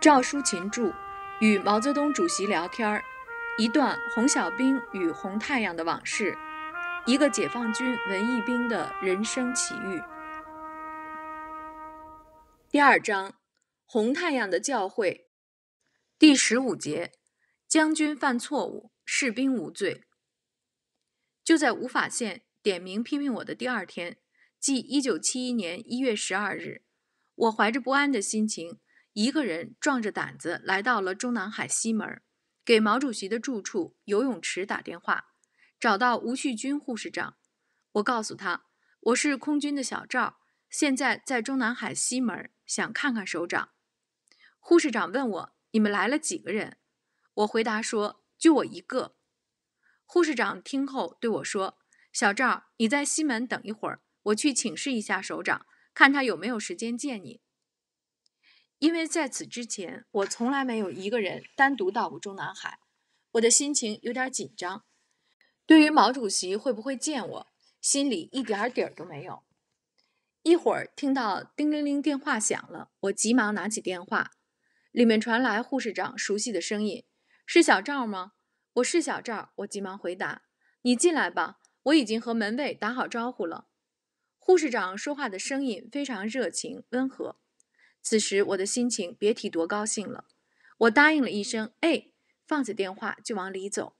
赵书琴著《与毛泽东主席聊天儿》，一段红小兵与红太阳的往事，一个解放军文艺兵的人生奇遇。第二章《红太阳的教诲》，第十五节《将军犯错误，士兵无罪》。就在吴法宪点名批评我的第二天，即一九七一年一月十二日，我怀着不安的心情。一个人壮着胆子来到了中南海西门，给毛主席的住处游泳池打电话，找到吴旭军护士长。我告诉他，我是空军的小赵，现在在中南海西门，想看看首长。护士长问我，你们来了几个人？我回答说，就我一个。护士长听后对我说，小赵，你在西门等一会儿，我去请示一下首长，看他有没有时间见你。因为在此之前，我从来没有一个人单独到过中南海，我的心情有点紧张。对于毛主席会不会见我，心里一点儿底儿都没有。一会儿听到叮铃铃电话响了，我急忙拿起电话，里面传来护士长熟悉的声音：“是小赵吗？”“我是小赵。”我急忙回答。“你进来吧，我已经和门卫打好招呼了。”护士长说话的声音非常热情温和。此时我的心情别提多高兴了，我答应了一声“哎”，放下电话就往里走。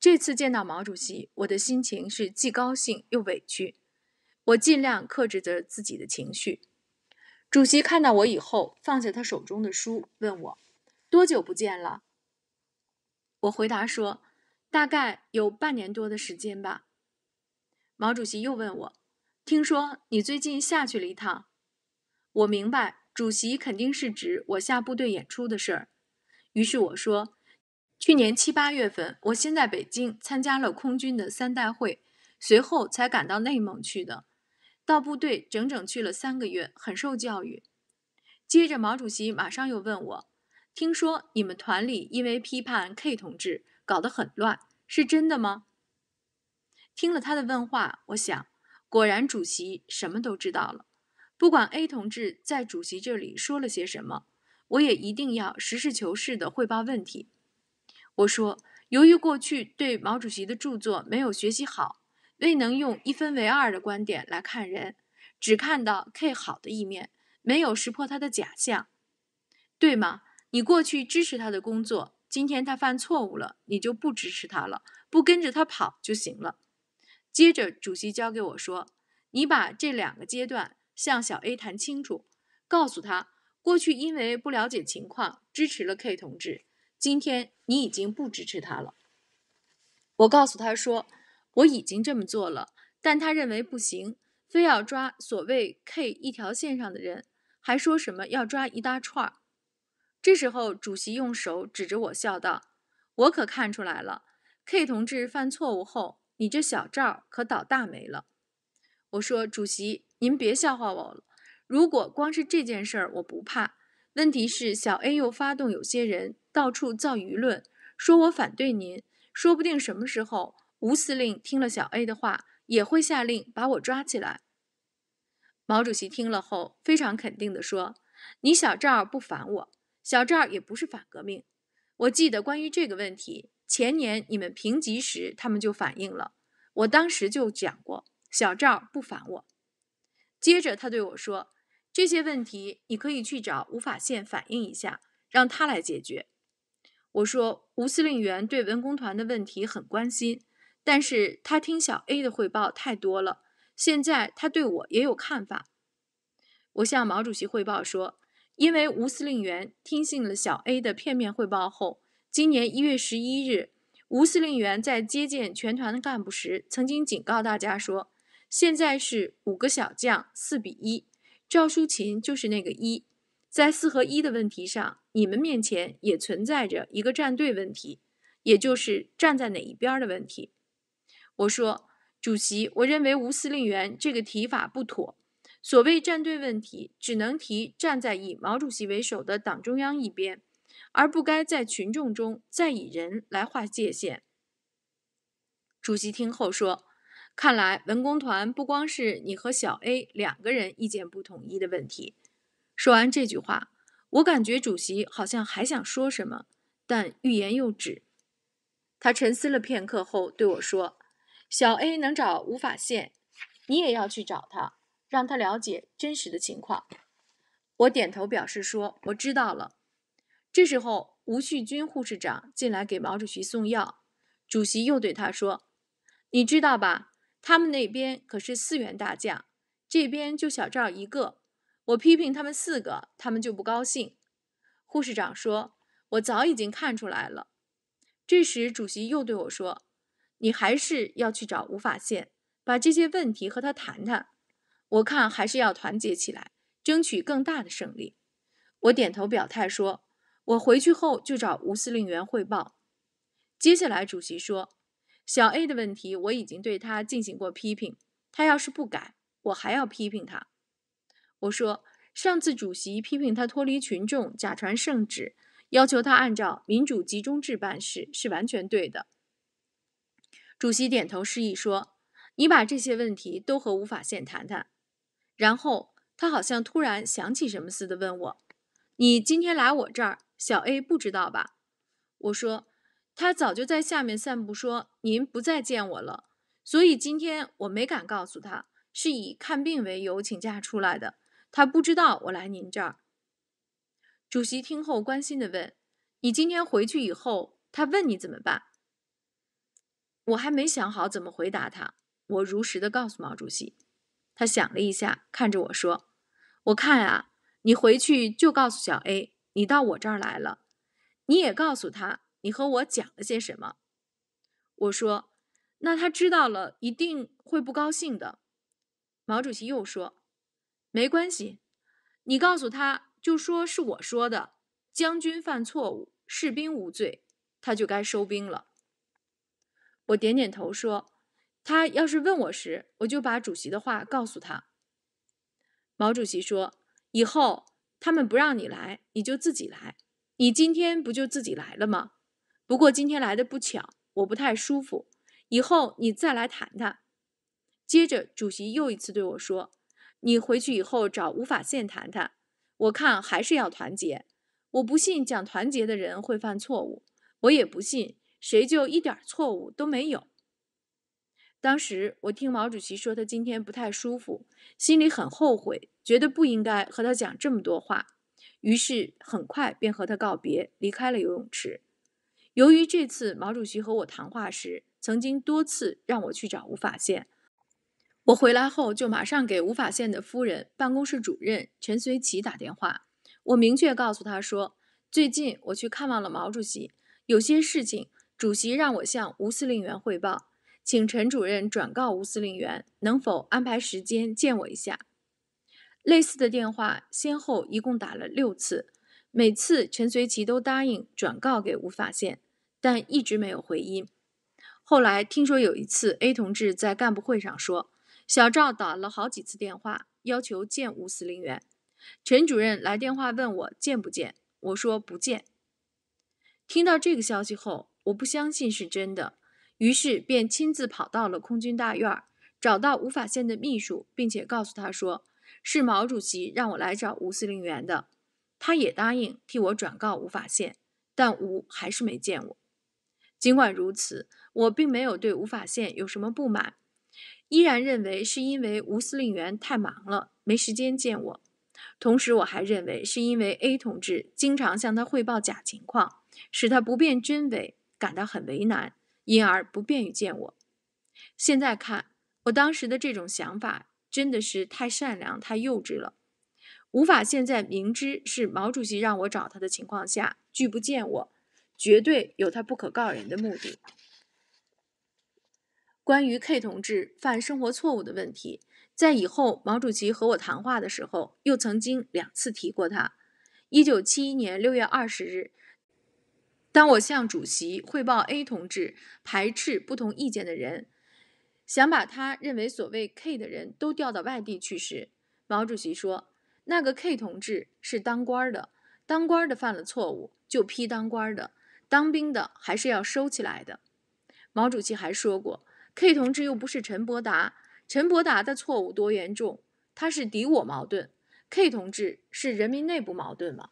这次见到毛主席，我的心情是既高兴又委屈，我尽量克制着自己的情绪。主席看到我以后，放下他手中的书，问我：“多久不见了？”我回答说：“大概有半年多的时间吧。”毛主席又问我：“听说你最近下去了一趟？”我明白。主席肯定是指我下部队演出的事儿，于是我说，去年七八月份，我先在北京参加了空军的三代会，随后才赶到内蒙去的，到部队整整去了三个月，很受教育。接着毛主席马上又问我，听说你们团里因为批判 K 同志搞得很乱，是真的吗？听了他的问话，我想，果然主席什么都知道了。不管 A 同志在主席这里说了些什么，我也一定要实事求是地汇报问题。我说，由于过去对毛主席的著作没有学习好，未能用一分为二的观点来看人，只看到 K 好的一面，没有识破他的假象，对吗？你过去支持他的工作，今天他犯错误了，你就不支持他了，不跟着他跑就行了。接着，主席交给我说：“你把这两个阶段。”向小 A 谈清楚，告诉他过去因为不了解情况支持了 K 同志，今天你已经不支持他了。我告诉他说我已经这么做了，但他认为不行，非要抓所谓 K 一条线上的人，还说什么要抓一大串儿。这时候，主席用手指着我笑道：“我可看出来了，K 同志犯错误后，你这小赵可倒大霉了。”我说：“主席。”您别笑话我了。如果光是这件事儿，我不怕。问题是，小 A 又发动有些人到处造舆论，说我反对您。说不定什么时候，吴司令听了小 A 的话，也会下令把我抓起来。毛主席听了后，非常肯定地说：“你小赵不反我，小赵也不是反革命。我记得关于这个问题，前年你们评级时，他们就反映了。我当时就讲过，小赵不反我。”接着，他对我说：“这些问题你可以去找吴法宪反映一下，让他来解决。”我说：“吴司令员对文工团的问题很关心，但是他听小 A 的汇报太多了，现在他对我也有看法。”我向毛主席汇报说：“因为吴司令员听信了小 A 的片面汇报后，今年一月十一日，吴司令员在接见全团干部时，曾经警告大家说。”现在是五个小将四比一，赵淑琴就是那个一，在四和一的问题上，你们面前也存在着一个站队问题，也就是站在哪一边的问题。我说，主席，我认为吴司令员这个提法不妥。所谓站队问题，只能提站在以毛主席为首的党中央一边，而不该在群众中再以人来划界限。主席听后说。看来文工团不光是你和小 A 两个人意见不统一的问题。说完这句话，我感觉主席好像还想说什么，但欲言又止。他沉思了片刻后对我说：“小 A 能找吴法宪，你也要去找他，让他了解真实的情况。”我点头表示说：“我知道了。”这时候，吴旭军护士长进来给毛主席送药。主席又对他说：“你知道吧？”他们那边可是四员大将，这边就小赵一个。我批评他们四个，他们就不高兴。护士长说：“我早已经看出来了。”这时，主席又对我说：“你还是要去找吴法宪，把这些问题和他谈谈。我看还是要团结起来，争取更大的胜利。”我点头表态说：“我回去后就找吴司令员汇报。”接下来，主席说。小 A 的问题，我已经对他进行过批评，他要是不改，我还要批评他。我说，上次主席批评他脱离群众、假传圣旨，要求他按照民主集中制办事，是完全对的。主席点头示意说：“你把这些问题都和吴法宪谈谈。”然后他好像突然想起什么似的问我：“你今天来我这儿，小 A 不知道吧？”我说。他早就在下面散步，说您不再见我了，所以今天我没敢告诉他，是以看病为由请假出来的。他不知道我来您这儿。主席听后关心的问：“你今天回去以后，他问你怎么办？我还没想好怎么回答他。”我如实的告诉毛主席。他想了一下，看着我说：“我看啊，你回去就告诉小 A，你到我这儿来了，你也告诉他。”你和我讲了些什么？我说，那他知道了一定会不高兴的。毛主席又说，没关系，你告诉他就说是我说的。将军犯错误，士兵无罪，他就该收兵了。我点点头说，他要是问我时，我就把主席的话告诉他。毛主席说，以后他们不让你来，你就自己来。你今天不就自己来了吗？不过今天来的不巧，我不太舒服，以后你再来谈谈。接着，主席又一次对我说：“你回去以后找吴法宪谈谈，我看还是要团结。我不信讲团结的人会犯错误，我也不信谁就一点错误都没有。”当时我听毛主席说他今天不太舒服，心里很后悔，觉得不应该和他讲这么多话，于是很快便和他告别，离开了游泳池。由于这次毛主席和我谈话时，曾经多次让我去找吴法宪，我回来后就马上给吴法宪的夫人办公室主任陈随启打电话。我明确告诉他说，最近我去看望了毛主席，有些事情主席让我向吴司令员汇报，请陈主任转告吴司令员，能否安排时间见我一下？类似的电话先后一共打了六次。每次陈随启都答应转告给吴法宪，但一直没有回音。后来听说有一次，A 同志在干部会上说，小赵打了好几次电话，要求见吴司令员。陈主任来电话问我见不见，我说不见。听到这个消息后，我不相信是真的，于是便亲自跑到了空军大院，找到吴法宪的秘书，并且告诉他说，是毛主席让我来找吴司令员的。他也答应替我转告吴法宪，但吴还是没见我。尽管如此，我并没有对吴法宪有什么不满，依然认为是因为吴司令员太忙了，没时间见我。同时，我还认为是因为 A 同志经常向他汇报假情况，使他不辨真伪，感到很为难，因而不便于见我。现在看，我当时的这种想法真的是太善良、太幼稚了。无法现在明知是毛主席让我找他的情况下拒不见我，绝对有他不可告人的目的。关于 K 同志犯生活错误的问题，在以后毛主席和我谈话的时候，又曾经两次提过他。一九七一年六月二十日，当我向主席汇报 A 同志排斥不同意见的人，想把他认为所谓 K 的人都调到外地去时，毛主席说。那个 K 同志是当官的，当官的犯了错误就批当官的，当兵的还是要收起来的。毛主席还说过，K 同志又不是陈伯达，陈伯达的错误多严重，他是敌我矛盾，K 同志是人民内部矛盾嘛。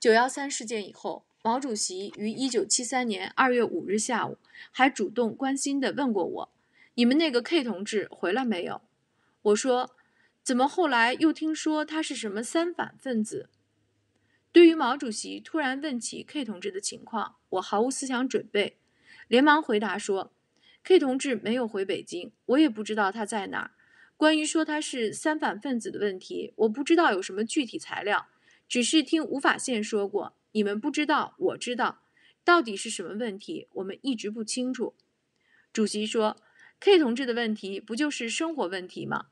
九幺三事件以后，毛主席于一九七三年二月五日下午还主动关心地问过我：“你们那个 K 同志回来没有？”我说。怎么后来又听说他是什么三反分子？对于毛主席突然问起 K 同志的情况，我毫无思想准备，连忙回答说：“K 同志没有回北京，我也不知道他在哪儿。关于说他是三反分子的问题，我不知道有什么具体材料，只是听吴法宪说过。你们不知道，我知道，到底是什么问题，我们一直不清楚。”主席说：“K 同志的问题不就是生活问题吗？”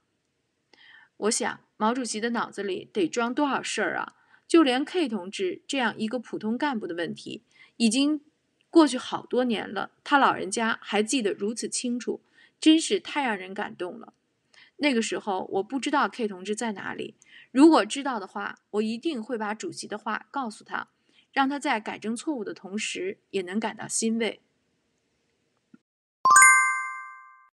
我想，毛主席的脑子里得装多少事儿啊！就连 K 同志这样一个普通干部的问题，已经过去好多年了，他老人家还记得如此清楚，真是太让人感动了。那个时候我不知道 K 同志在哪里，如果知道的话，我一定会把主席的话告诉他，让他在改正错误的同时也能感到欣慰。